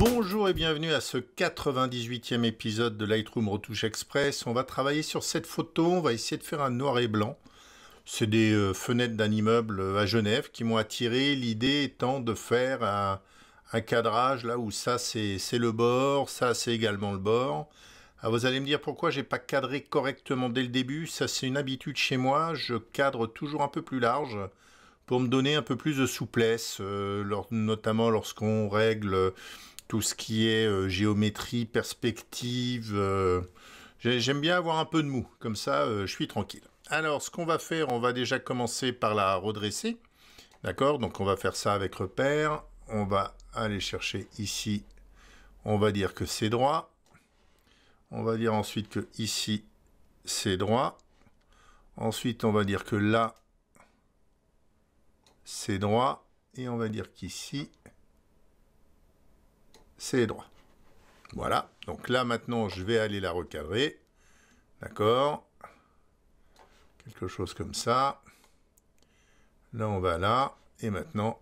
Bonjour et bienvenue à ce 98e épisode de Lightroom Retouche Express. On va travailler sur cette photo, on va essayer de faire un noir et blanc. C'est des euh, fenêtres d'un immeuble euh, à Genève qui m'ont attiré, l'idée étant de faire un, cadrage là où ça c'est le bord, ça c'est également le bord. Ah, vous allez me dire pourquoi j'ai pas cadré correctement dès le début, ça c'est une habitude chez moi, je cadre toujours un peu plus large pour me donner un peu plus de souplesse, euh, notamment lorsqu'on règle tout ce qui est euh, géométrie, perspective. Euh, j'aime bien avoir un peu de mou, comme ça euh, je suis tranquille. Alors ce qu'on va faire, on va déjà commencer par la redresser. D'accord Donc on va faire ça avec repère. On va aller chercher ici, on va dire que c'est droit. On va dire ensuite que ici, c'est droit. Ensuite, on va dire que là, c'est droit. Et on va dire qu'ici, c'est les droits. Voilà, donc là maintenant je vais aller la recadrer, d'accord Quelque chose comme ça. Là on va là, et maintenant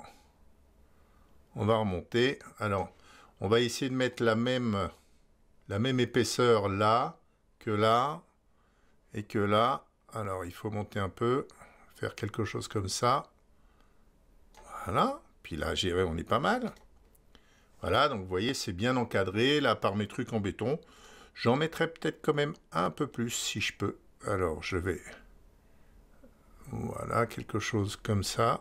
on va remonter. Alors on va essayer de mettre la même, la même épaisseur là que là, et que là, alors il faut monter un peu, faire quelque chose comme ça. Voilà, puis là, j'irai, on est pas mal. Voilà, donc vous voyez, c'est bien encadré, là, par mes trucs en béton. J'en mettrai peut-être quand même un peu plus, si je peux. Alors, je vais... Voilà, quelque chose comme ça.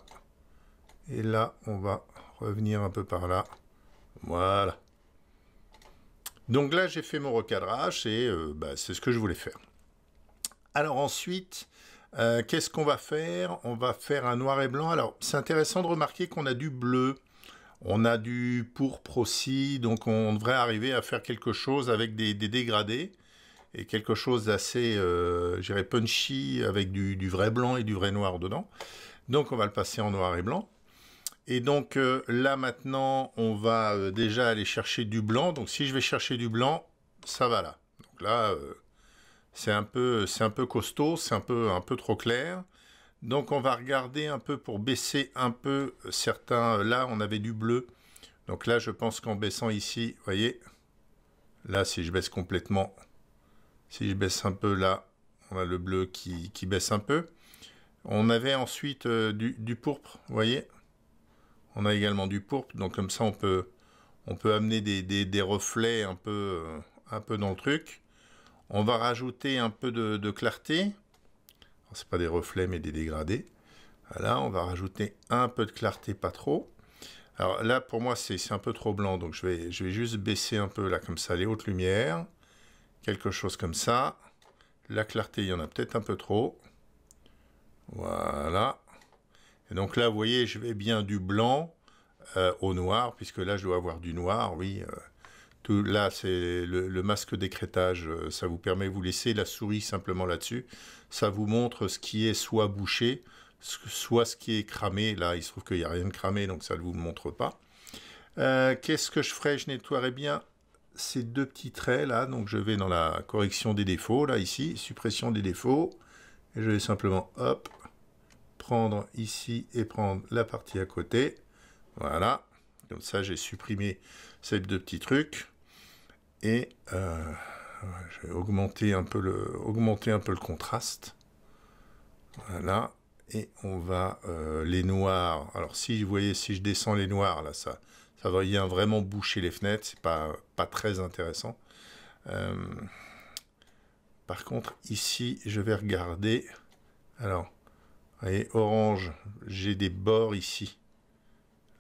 Et là, on va revenir un peu par là. Voilà. Donc là, j'ai fait mon recadrage et euh, bah, c'est ce que je voulais faire. Alors ensuite, euh, qu'est-ce qu'on va faire On va faire un noir et blanc. Alors, c'est intéressant de remarquer qu'on a du bleu. On a du pourpre aussi, donc on devrait arriver à faire quelque chose avec des, dégradés et quelque chose d'assez, euh, punchy avec du, vrai blanc et du vrai noir dedans. Donc on va le passer en noir et blanc. Et donc euh, là maintenant, on va euh, déjà aller chercher du blanc. Donc si je vais chercher du blanc, ça va là. Donc là, c'est un peu, c'est un peu costaud, c'est un peu, un peu trop clair. Donc on va regarder un peu pour baisser un peu euh, certains. Euh, là, on avait du bleu. Donc là, je pense qu'en baissant ici, vous voyez, là, si je baisse complètement, si je baisse un peu là, on a le bleu qui, baisse un peu. On avait ensuite euh, du, pourpre, vous voyez. On a également du pourpre, donc comme ça, on peut, on peut amener des, reflets un peu, un peu dans le truc. On va rajouter un peu de clarté ce pas des reflets mais des dégradés. Là, on va rajouter un peu de clarté, pas trop. Alors là, pour moi, c'est un peu trop blanc, donc je vais, je vais juste baisser un peu là, comme ça, les hautes lumières. Quelque chose comme ça. La clarté, il y en a peut-être un peu trop. Voilà. Et donc là, vous voyez, je vais bien du blanc euh, au noir, puisque là, je dois avoir du noir, oui, euh, là, c'est le, masque d'écrétage, euh, ça vous permet, vous laisser la souris simplement là-dessus, ça vous montre ce qui est soit bouché, soit ce qui est cramé. Là, il se trouve qu'il n'y a rien de cramé, donc ça ne vous montre pas. Euh, qu'est-ce que je ferais Je nettoierais bien ces deux petits traits là. Donc je vais dans la correction des défauts, là ici, suppression des défauts. Et je vais simplement, hop, prendre ici et prendre la partie à côté. Voilà. donc ça, j'ai supprimé ces deux petits trucs. Et euh, je vais augmenter un peu le, contraste. Voilà. Et on va euh, les noirs. Alors si vous voyez, si je descends les noirs, là, ça, ça va bien vraiment boucher les fenêtres. C'est pas pas très intéressant. Euh, par contre, ici, je vais regarder. Alors, vous voyez, orange, j'ai des bords ici,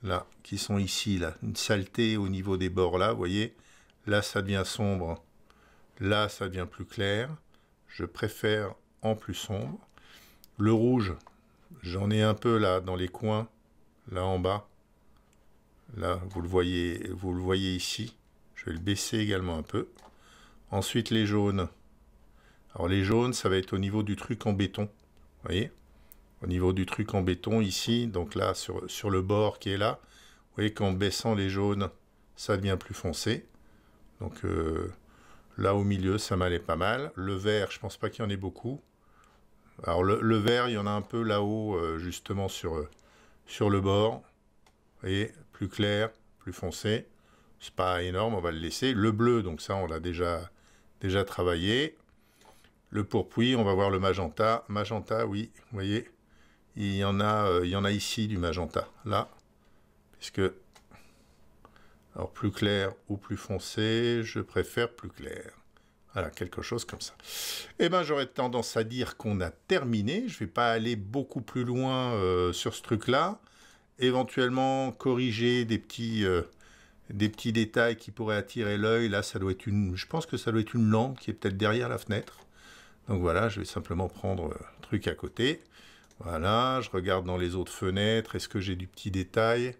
là, qui sont ici, là, une saleté au niveau des bords là, vous voyez. Là, ça devient sombre. Là, ça devient plus clair. Je préfère en plus sombre. Le rouge, j'en ai un peu là dans les coins, là en bas. Là, vous le voyez, vous le voyez ici. Je vais le baisser également un peu. Ensuite, les jaunes. Alors les jaunes, ça va être au niveau du truc en béton. Vous voyez Au niveau du truc en béton ici, donc là, sur, sur le bord qui est là. Vous voyez qu'en baissant les jaunes, ça devient plus foncé. Donc euh, là au milieu, ça m'allait pas mal. Le vert, je pense pas qu'il y en ait beaucoup. Alors le, vert, il y en a un peu là-haut, euh, justement sur, euh, sur le bord. voyez, plus clair, plus foncé. C'est pas énorme, on va le laisser. Le bleu, donc ça, on l'a déjà, déjà travaillé. Le pourpuy on va voir le magenta. Magenta, oui, vous voyez, il y en a, il y en a ici du magenta, là, puisque alors plus clair ou plus foncé, je préfère plus clair. Voilà, quelque chose comme ça. Eh bien, j'aurais tendance à dire qu'on a terminé. Je ne vais pas aller beaucoup plus loin euh, sur ce truc-là. Éventuellement, corriger des petits, euh, des petits détails qui pourraient attirer l'œil. Là, ça doit être une... Je pense que ça doit être une lampe qui est peut-être derrière la fenêtre. Donc voilà, je vais simplement prendre le euh, truc à côté. Voilà, je regarde dans les autres fenêtres. Est-ce que j'ai du petit détail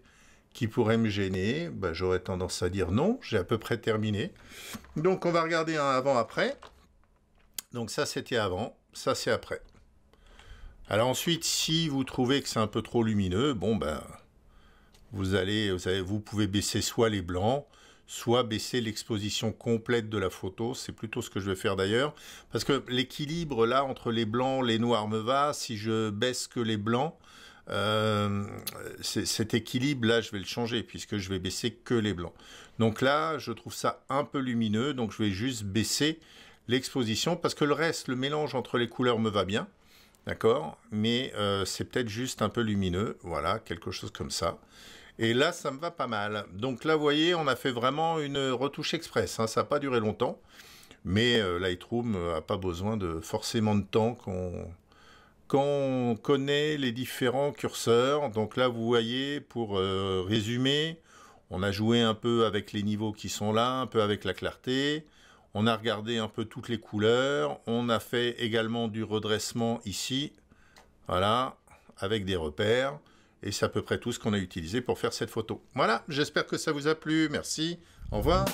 qui pourrait me gêner, ben, j'aurais tendance à dire non, j'ai à peu près terminé. Donc on va regarder un avant-après. Donc ça c'était avant, ça c'est après. Alors ensuite, si vous trouvez que c'est un peu trop lumineux, bon ben vous allez, vous, savez, vous pouvez baisser soit les blancs, soit baisser l'exposition complète de la photo. C'est plutôt ce que je vais faire d'ailleurs. Parce que l'équilibre là entre les blancs, les noirs me va. Si je baisse que les blancs, euh, cet équilibre, là, je vais le changer puisque je vais baisser que les blancs. Donc là, je trouve ça un peu lumineux, donc je vais juste baisser l'exposition parce que le reste, le mélange entre les couleurs me va bien, d'accord Mais euh, c'est peut-être juste un peu lumineux, voilà, quelque chose comme ça. Et là, ça me va pas mal. Donc là, vous voyez, on a fait vraiment une retouche express. Hein. ça n'a pas duré longtemps. Mais euh, Lightroom n'a pas besoin de forcément de temps qu'on qu'on connaît les différents curseurs. Donc là, vous voyez, pour euh, résumer, on a joué un peu avec les niveaux qui sont là, un peu avec la clarté. On a regardé un peu toutes les couleurs. On a fait également du redressement ici. Voilà, avec des repères. Et c'est à peu près tout ce qu'on a utilisé pour faire cette photo. Voilà, j'espère que ça vous a plu. Merci, au revoir.